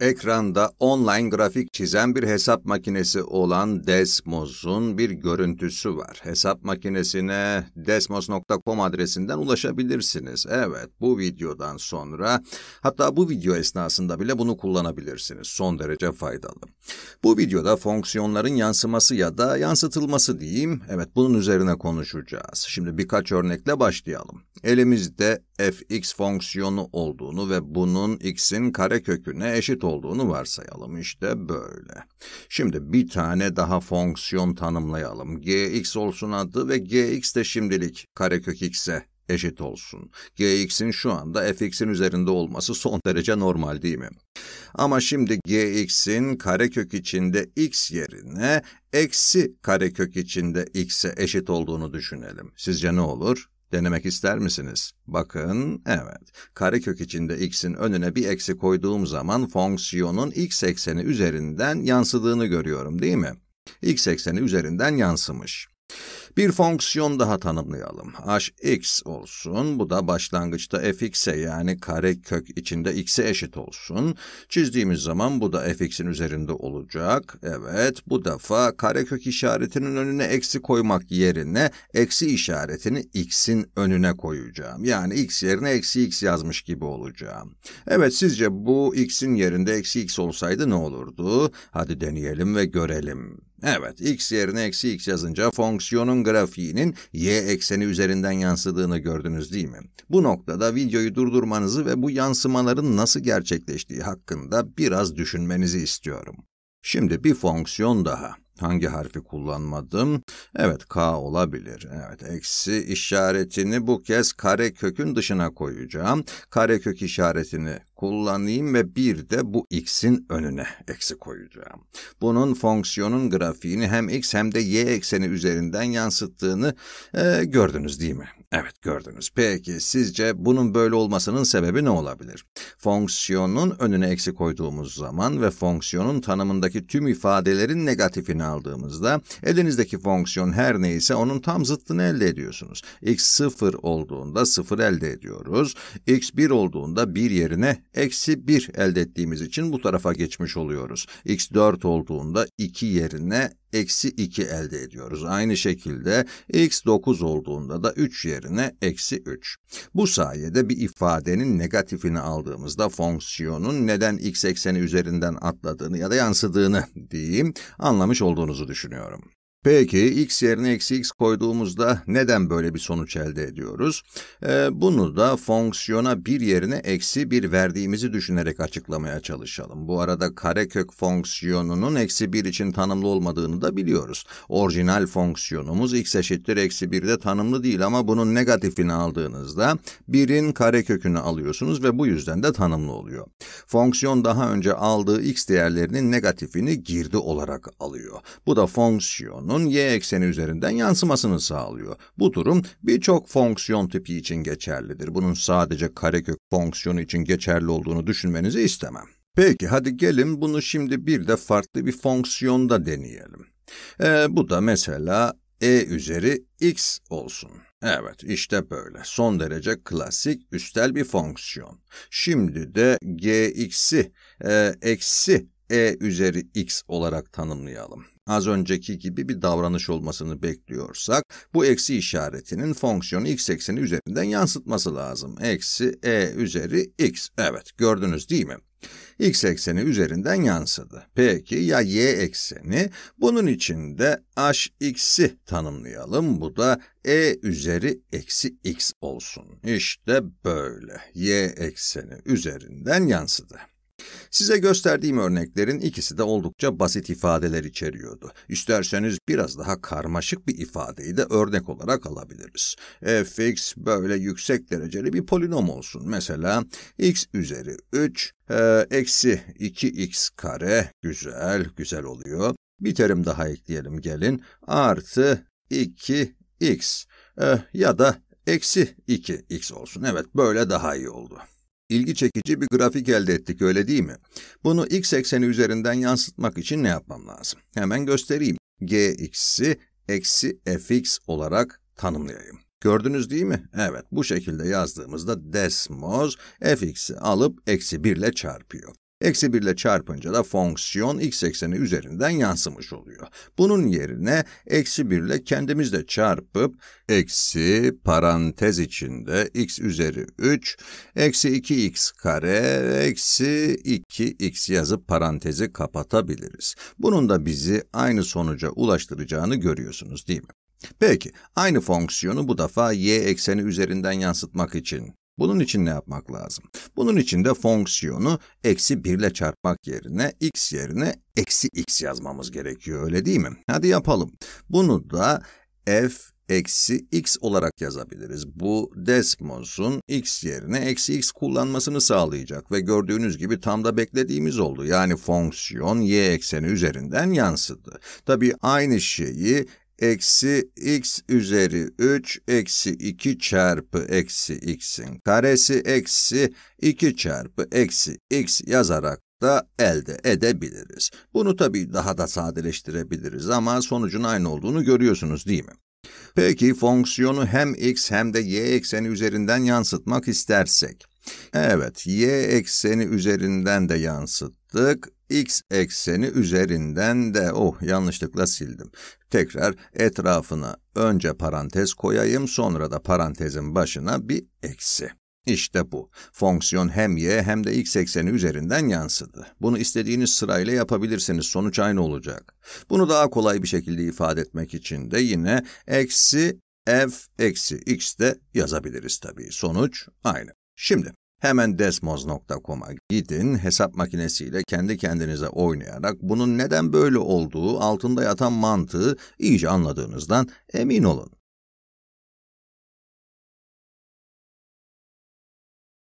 Ekranda online grafik çizen bir hesap makinesi olan Desmos'un bir görüntüsü var. Hesap makinesine desmos.com adresinden ulaşabilirsiniz. Evet, bu videodan sonra, hatta bu video esnasında bile bunu kullanabilirsiniz. Son derece faydalı. Bu videoda fonksiyonların yansıması ya da yansıtılması diyeyim, evet bunun üzerine konuşacağız. Şimdi birkaç örnekle başlayalım. Elimizde fx fonksiyonu olduğunu ve bunun x'in kareköküne eşit olduğunu varsayalım. İşte böyle. Şimdi bir tane daha fonksiyon tanımlayalım. gx olsun adı ve gx de şimdilik karekök x'e eşit olsun. gx'in şu anda fx'in üzerinde olması son derece normal değil mi? Ama şimdi gx'in karekök içinde x yerine eksi karekök içinde x'e eşit olduğunu düşünelim. Sizce ne olur? Denemek ister misiniz? Bakın, evet. Karekök içinde x'in önüne bir eksi koyduğum zaman fonksiyonun x ekseni üzerinden yansıdığını görüyorum değil mi? x ekseni üzerinden yansımış. Bir fonksiyon daha tanımlayalım. hx olsun, bu da başlangıçta fx'e yani kare kök içinde x'e eşit olsun. Çizdiğimiz zaman bu da fx'in üzerinde olacak. Evet, bu defa kare kök işaretinin önüne eksi koymak yerine eksi işaretini x'in önüne koyacağım. Yani x yerine eksi x yazmış gibi olacağım. Evet, sizce bu x'in yerinde eksi x olsaydı ne olurdu? Hadi deneyelim ve görelim. Evet, x yerine eksi x yazınca fonksiyonun grafiğinin y ekseni üzerinden yansıdığını gördünüz değil mi? Bu noktada videoyu durdurmanızı ve bu yansımaların nasıl gerçekleştiği hakkında biraz düşünmenizi istiyorum. Şimdi bir fonksiyon daha. Hangi harfi kullanmadım? Evet K olabilir. Evet eksi işaretini bu kez kare kökün dışına koyacağım. Kare kök işaretini kullanayım ve bir de bu x'in önüne eksi koyacağım. Bunun fonksiyonun grafiğini hem x hem de y ekseni üzerinden yansıttığını e, gördünüz değil mi? Evet gördünüz. Peki sizce bunun böyle olmasının sebebi ne olabilir? Fonksiyonun önüne eksi koyduğumuz zaman ve fonksiyonun tanımındaki tüm ifadelerin negatifini aldığımızda elinizdeki fonksiyon her neyse onun tam zıttını elde ediyorsunuz. x 0 olduğunda 0 elde ediyoruz. x 1 olduğunda 1 yerine eksi 1 elde ettiğimiz için bu tarafa geçmiş oluyoruz. x 4 olduğunda 2 yerine eksi 2 elde ediyoruz. Aynı şekilde x 9 olduğunda da 3 yerine eksi 3. Bu sayede bir ifadenin negatifini aldığımızda fonksiyonun neden x ekseni üzerinden atladığını ya da yansıdığını diyeyim anlamış olduğunuzu düşünüyorum. Peki x yerine eksi x koyduğumuzda neden böyle bir sonuç elde ediyoruz? Ee, bunu da fonksiyona 1 yerine eksi 1 verdiğimizi düşünerek açıklamaya çalışalım. Bu arada karekök fonksiyonunun eksi 1 için tanımlı olmadığını da biliyoruz. Orijinal fonksiyonumuz x eşittir eksi 1'de tanımlı değil ama bunun negatifini aldığınızda 1'in karekökünü alıyorsunuz ve bu yüzden de tanımlı oluyor. Fonksiyon daha önce aldığı x değerlerinin negatifini girdi olarak alıyor. Bu da fonksiyonu fonksiyonunun y ekseni üzerinden yansımasını sağlıyor. Bu durum birçok fonksiyon tipi için geçerlidir. Bunun sadece karekök fonksiyonu için geçerli olduğunu düşünmenizi istemem. Peki hadi gelin bunu şimdi bir de farklı bir fonksiyonda deneyelim. Ee, bu da mesela e üzeri x olsun. Evet, işte böyle. Son derece klasik, üstel bir fonksiyon. Şimdi de gx'i e, eksi e üzeri x olarak tanımlayalım az önceki gibi bir davranış olmasını bekliyorsak, bu eksi işaretinin fonksiyonu x ekseni üzerinden yansıtması lazım. Eksi e üzeri x, evet gördünüz değil mi? x ekseni üzerinden yansıdı. Peki ya y ekseni? Bunun için de h hx'i tanımlayalım. Bu da e üzeri eksi x olsun. İşte böyle. y ekseni üzerinden yansıdı. Size gösterdiğim örneklerin ikisi de oldukça basit ifadeler içeriyordu. İsterseniz biraz daha karmaşık bir ifadeyi de örnek olarak alabiliriz. fx böyle yüksek dereceli bir polinom olsun. Mesela x üzeri 3, e, eksi 2x kare, güzel, güzel oluyor. Bir terim daha ekleyelim gelin. Artı 2x e, ya da eksi 2x olsun. Evet böyle daha iyi oldu ilgi çekici bir grafik elde ettik öyle değil mi? Bunu x ekseni üzerinden yansıtmak için ne yapmam lazım? Hemen göstereyim. gx'i eksi fx olarak tanımlayayım. Gördünüz değil mi? Evet, bu şekilde yazdığımızda desmos fx'i alıp eksi 1 ile çarpıyor. Eksi 1 ile çarpınca da fonksiyon x ekseni üzerinden yansımış oluyor. Bunun yerine eksi 1 ile kendimiz de çarpıp eksi parantez içinde x üzeri 3 eksi 2x kare eksi 2x yazıp parantezi kapatabiliriz. Bunun da bizi aynı sonuca ulaştıracağını görüyorsunuz değil mi? Peki, aynı fonksiyonu bu defa y ekseni üzerinden yansıtmak için bunun için ne yapmak lazım? Bunun için de fonksiyonu eksi 1 ile çarpmak yerine x yerine eksi x yazmamız gerekiyor öyle değil mi? Hadi yapalım. Bunu da f eksi x olarak yazabiliriz. Bu Desmos'un x yerine eksi x kullanmasını sağlayacak ve gördüğünüz gibi tam da beklediğimiz oldu. Yani fonksiyon y ekseni üzerinden yansıdı. Tabii aynı şeyi eksi x üzeri 3 eksi 2 çarpı eksi x'in karesi eksi 2 çarpı eksi x yazarak da elde edebiliriz. Bunu tabi daha da sadeleştirebiliriz ama sonucun aynı olduğunu görüyorsunuz değil mi? Peki fonksiyonu hem x hem de y ekseni üzerinden yansıtmak istersek, Evet, y ekseni üzerinden de yansıttık, x ekseni üzerinden de, oh yanlışlıkla sildim. Tekrar etrafına önce parantez koyayım, sonra da parantezin başına bir eksi. İşte bu. Fonksiyon hem y hem de x ekseni üzerinden yansıdı. Bunu istediğiniz sırayla yapabilirsiniz. Sonuç aynı olacak. Bunu daha kolay bir şekilde ifade etmek için de yine eksi f eksi x de yazabiliriz tabii. Sonuç aynı. Şimdi hemen desmos.com'a gidin, hesap makinesiyle kendi kendinize oynayarak bunun neden böyle olduğu, altında yatan mantığı iyice anladığınızdan emin olun.